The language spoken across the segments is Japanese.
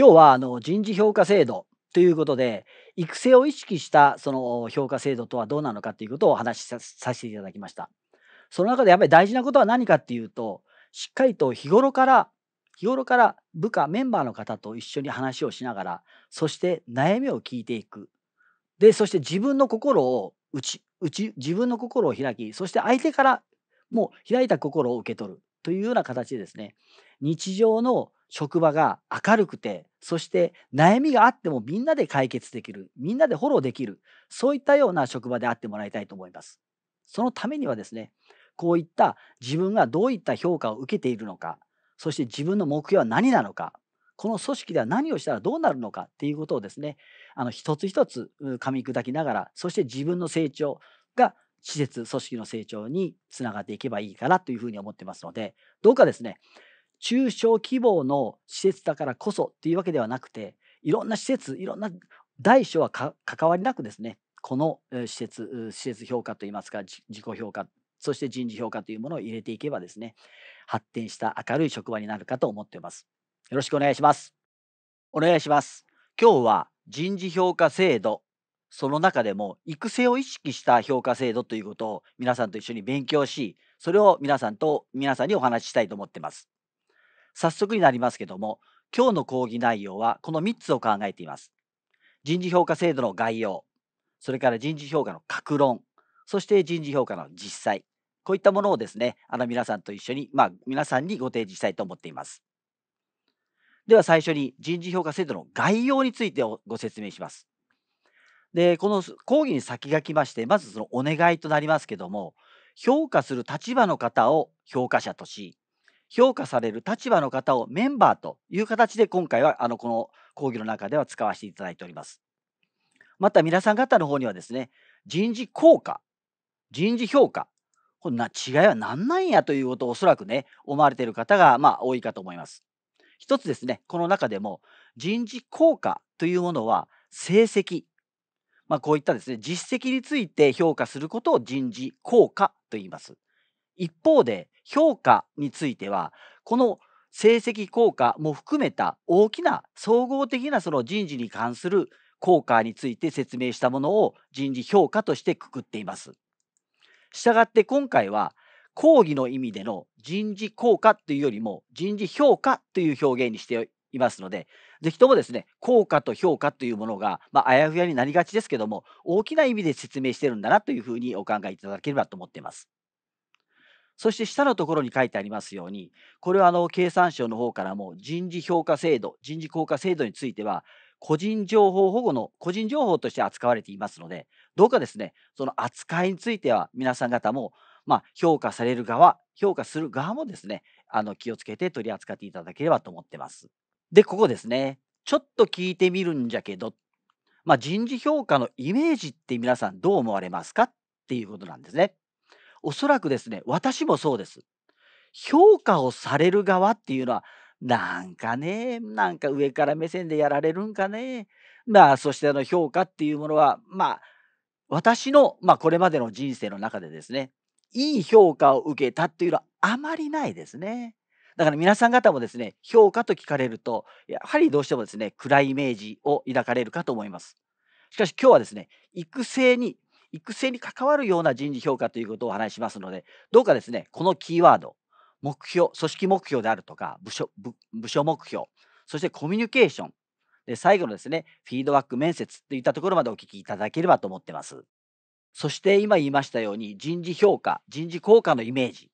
今日はあの人事評価制度ということで、育成を意識したその評価制度とはどうなのかということをお話しさせていただきました。その中でやっぱり大事なことは何かっていうと、しっかりと日頃から、日頃から部下、メンバーの方と一緒に話をしながら、そして悩みを聞いていく。で、そして自分の心を打ち自分の心を開き、そして相手からもう開いた心を受け取るというような形でですね、日常の職場が明るくて、そして悩みがあってもみんなで解決できる、みんなでフォローできる、そういったような職場であってもらいたいと思います。そのためにはですね、こういった自分がどういった評価を受けているのか、そして自分の目標は何なのか、この組織では何をしたらどうなるのかっていうことをですね、あの一つ一つ噛み砕きながら、そして自分の成長が施設、組織の成長につながっていけばいいかなというふうに思ってますので、どうかですね、中小規模の施設だからこそっていうわけではなくていろんな施設いろんな大小は関わりなくですねこの施設施設評価といいますか自己評価そして人事評価というものを入れていけばですね発展した明るい職場になるかと思っていますよろしくお願いしますお願いします今日は人事評価制度その中でも育成を意識した評価制度ということを皆さんと一緒に勉強しそれを皆さんと皆さんにお話ししたいと思っています早速になりますけども、今日の講義内容はこの3つを考えています。人事評価制度の概要、それから人事評価の格論、そして人事評価の実際、こういったものをですね、あの皆さんと一緒に、まあ、皆さんにご提示したいと思っています。では最初に人事評価制度の概要についてご説明します。で、この講義に先がきまして、まずそのお願いとなりますけども、評価する立場の方を評価者とし、評価される立場の方をメンバーという形で今回はあのこの講義の中では使わせていただいております。また皆さん方の方にはですね、人事効果、人事評価、こんな違いは何なんやということをおそらくね、思われている方がまあ多いかと思います。一つですね、この中でも人事効果というものは成績、まあ、こういったですね、実績について評価することを人事効果と言います。一方で、評価については、この成績効果も含めた大きな総合的なその人事に関する効果について説明したものを人事評価としてくくっています。したがって今回は講義の意味での人事効果というよりも人事評価という表現にしていますので、ぜひともですね、効果と評価というものが、まあ、あやふやになりがちですけども、大きな意味で説明してるんだなというふうにお考えいただければと思っています。そして下のところに書いてありますように、これはあの経産省の方からも人事評価制度、人事効果制度については、個人情報保護の個人情報として扱われていますので、どうかですね、その扱いについては皆さん方も、まあ、評価される側、評価する側もですね、あの気をつけて取り扱っていただければと思ってます。で、ここですね、ちょっと聞いてみるんじゃけど、まあ、人事評価のイメージって皆さんどう思われますかっていうことなんですね。おそらくですね、私もそうです。評価をされる側っていうのは、なんかね、なんか上から目線でやられるんかね。まあ、そしてあの評価っていうものは、まあ、私の、まあ、これまでの人生の中でですね、いい評価を受けたっていうのはあまりないですね。だから皆さん方もですね、評価と聞かれると、やはりどうしてもですね、暗いイメージを抱かれるかと思います。しかし今日はですね、育成に育成に関わるような人事評価ということをお話しますので、どうかですね、このキーワード、目標、組織目標であるとか、部署部部署目標、そしてコミュニケーション、で最後のですね、フィードバック面接といったところまでお聞きいただければと思ってます。そして今言いましたように、人事評価、人事効果のイメージ。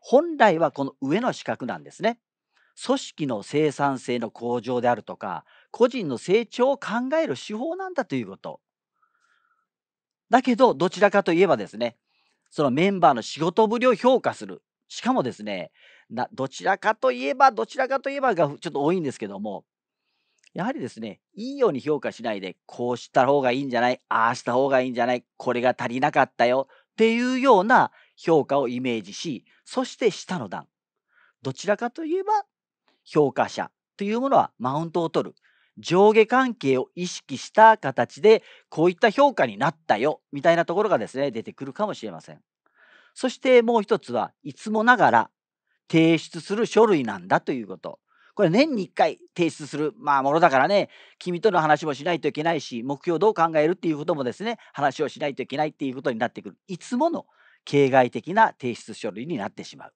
本来はこの上の資格なんですね。組織の生産性の向上であるとか、個人の成長を考える手法なんだということ。だけど、どちらかといえばですね、そのメンバーの仕事ぶりを評価する。しかもですね、などちらかといえば、どちらかといえばがちょっと多いんですけども、やはりですね、いいように評価しないで、こうした方がいいんじゃない、ああした方がいいんじゃない、これが足りなかったよっていうような評価をイメージし、そして下の段。どちらかといえば、評価者というものはマウントを取る。上下関係を意識した形でこういった評価になったよみたいなところがですね出てくるかもしれません。そしてもう一つはいつもながら提出する書類なんだということ。これ年に1回提出する、まあ、ものだからね、君との話もしないといけないし、目標をどう考えるっていうこともですね、話をしないといけないっていうことになってくる。いつもの形骸的な提出書類になってしまう。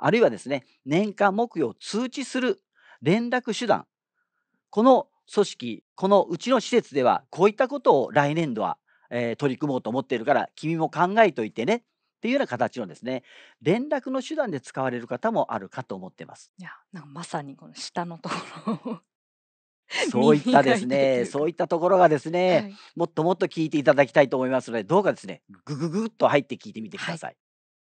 あるいはですね、年間目標を通知する連絡手段。この組織、このうちの施設では、こういったことを来年度は、えー、取り組もうと思っているから、君も考えといてねっていうような形のですね、連絡の手段で使われる方もあるかと思ってます。いや、なんかまさにこの下のところ そういったですね、そういったところがですね、はい、もっともっと聞いていただきたいと思いますので、どうかですね、ぐぐぐっと入って聞いてみてください。はい、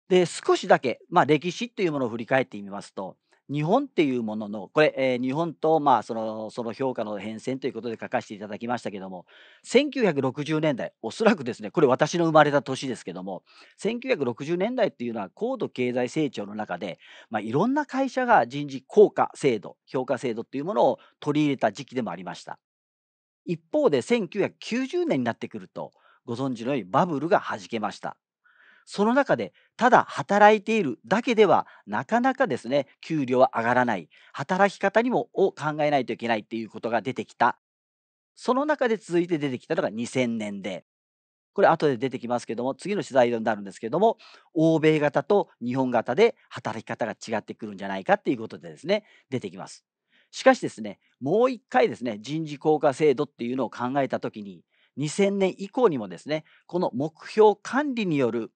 で、少しだけ、まあ、歴史というものを振り返ってみますと、日本っていうものの、これ、えー日本と、まあ、その、その評価の変遷ということで書かせていただきましたけども、1960年代、おそらくですね、これ私の生まれた年ですけども、1960年代っていうのは高度経済成長の中で、まあ、いろんな会社が人事効果制度、評価制度っていうものを取り入れた時期でもありました。一方で1990年になってくると、ご存知のようにバブルがはじけました。その中でただ働いているだけではなかなかですね給料は上がらない働き方にもを考えないといけないっていうことが出てきたその中で続いて出てきたのが2000年でこれ後で出てきますけども次の取材になるんですけども欧米型と日本型で働き方が違ってくるんじゃないかっていうことでですね出てきます。しかしですねもう一回ですね人事効果制度っていうのを考えた時に2000年以降にもですねこの目標管理による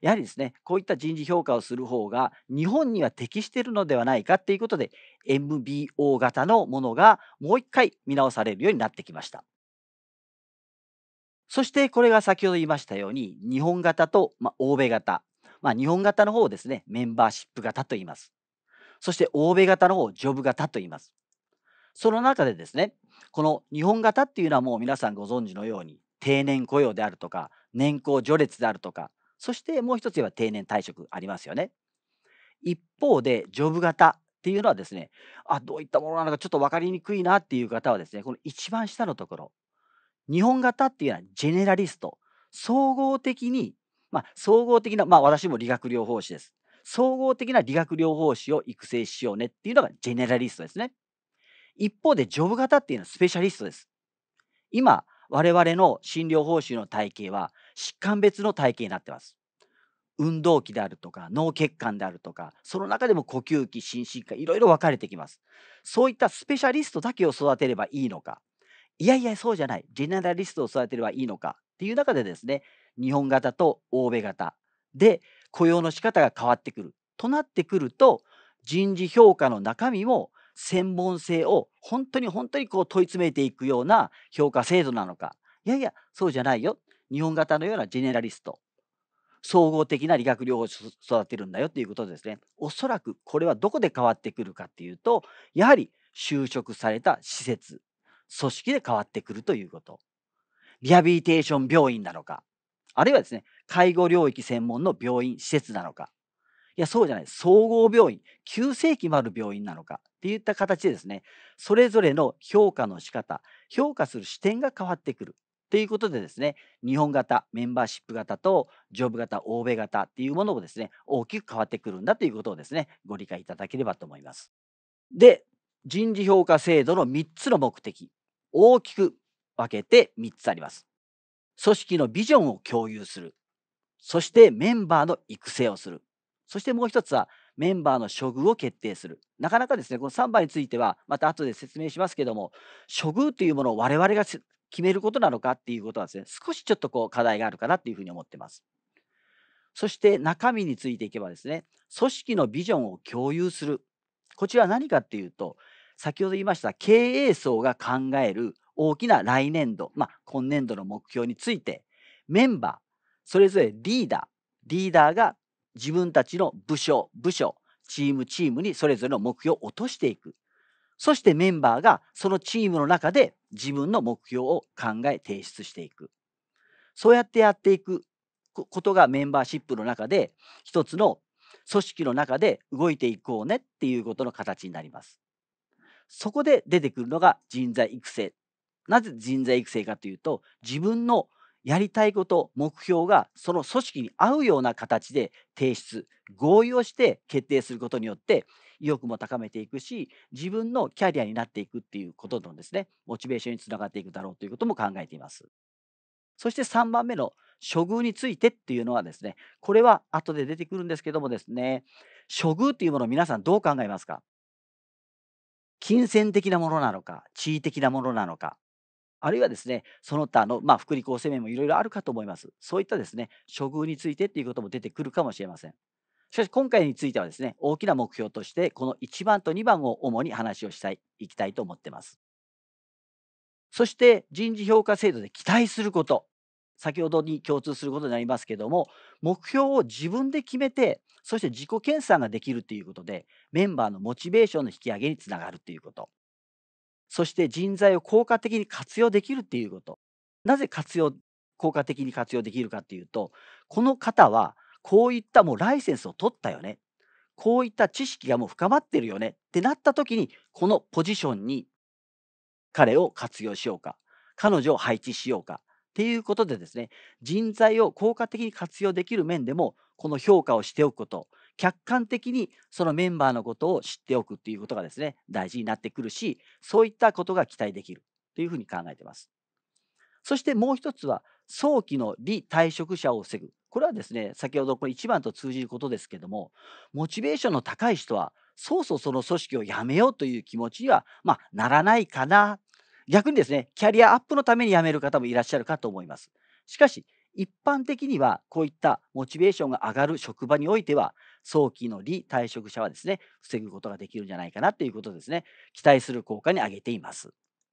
やはりですねこういった人事評価をする方が日本には適しているのではないかっていうことで MBO 型のものがもう一回見直されるようになってきました。そしてこれが先ほど言いましたように日本型と、まあ、欧米型、まあ、日本型の方をですねメンバーシップ型と言います。そして欧米型の方をジョブ型と言います。その中でですねこの日本型っていうのはもう皆さんご存知のように定年雇用であるとか年功序列であるとかそしてもう一つ言えば定年退職ありますよね。一方で、ジョブ型っていうのはですね、あ、どういったものなのかちょっと分かりにくいなっていう方はですね、この一番下のところ、日本型っていうのはジェネラリスト、総合的に、まあ、総合的な、まあ、私も理学療法士です。総合的な理学療法士を育成しようねっていうのがジェネラリストですね。一方で、ジョブ型っていうのはスペシャリストです。今、我々の診療報酬の体系は、疾患別の体系になってます。運動器であるとか脳血管であるとかその中でも呼吸器心身科いろいろ分かれてきますそういったスペシャリストだけを育てればいいのかいやいやそうじゃないジェネラリストを育てればいいのかっていう中でですね日本型と欧米型で雇用の仕方が変わってくるとなってくると人事評価の中身も専門性を本当に本当にこう問い詰めていくような評価制度なのかいやいやそうじゃないよ日本型のようなジェネラリスト、総合的な理学療法士を育てるんだよということですね。おそらくこれはどこで変わってくるかっていうと、やはり就職された施設、組織で変わってくるということ。リハビリテーション病院なのか、あるいはですね、介護領域専門の病院、施設なのか、いや、そうじゃない、総合病院、急性期もある病院なのかっていった形でですね、それぞれの評価の仕方、評価する視点が変わってくる。ということでですね、日本型、メンバーシップ型と、ジョブ型、欧米型っていうものもですね、大きく変わってくるんだということをですね、ご理解いただければと思います。で、人事評価制度の3つの目的、大きく分けて3つあります。組織のビジョンを共有する。そしてメンバーの育成をする。そしてもう一つは、メンバーの処遇を決定する。なかなかですね、この3番については、また後で説明しますけども、処遇というものを我々が決めることなのかっていうことはですね、少しちょっとこう課題があるかなっていうふうに思ってます。そして中身についていけばですね、組織のビジョンを共有する。こちらは何かっていうと、先ほど言いました経営層が考える大きな来年度、まあ、今年度の目標について、メンバー、それぞれリーダー、リーダーが自分たちの部署、部署、チーム、チームにそれぞれの目標を落としていく。そしてメンバーがそのチームの中で自分の目標を考え提出していく。そうやってやっていくことがメンバーシップの中で一つの組織の中で動いていこうねっていうことの形になります。そこで出てくるのが人材育成。なぜ人材育成かというと自分のやりたいこと目標がその組織に合うような形で提出合意をして決定することによって意欲も高めていくし自分のキャリアになっていくっていうことのですねモチベーションにつながっていくだろうということも考えています。そして3番目の処遇についてっていうのはですねこれは後で出てくるんですけどもですね処遇っていうものを皆さんどう考えますか金銭的なものなのか地位的なものなのかあるいはですね、その他の、まあ、福利厚生面もいろいろあるかと思います。そういったですね、処遇についてっていうことも出てくるかもしれません。しかし今回についてはですね、大きな目標として、この1番と2番を主に話をしたい、いきたいと思ってます。そして人事評価制度で期待すること。先ほどに共通することになりますけども、目標を自分で決めて、そして自己検査ができるということで、メンバーのモチベーションの引き上げにつながるということ。そして人材を効果的に活用できるっていうこと。なぜ活用、効果的に活用できるかっていうと、この方はこういったもうライセンスを取ったよね。こういった知識がもう深まってるよねってなった時に、このポジションに彼を活用しようか、彼女を配置しようかっていうことでですね、人材を効果的に活用できる面でも、この評価をしておくこと、客観的にそのメンバーのことを知っておくっていうことがですね、大事になってくるし、そういったことが期待できるというふうに考えてます。そしてもう一つは、早期の離退職者を防ぐ。これはですね、先ほどこれ1番と通じることですけども、モチベーションの高い人は、そうそうその組織を辞めようという気持ちには、まあ、ならないかな。逆にですね、キャリアアップのために辞める方もいらっしゃるかと思います。しかし、一般的にはこういったモチベーションが上がる職場においては早期の離退職者はですね、防ぐことができるんじゃないかなということですね、期待する効果に挙げています。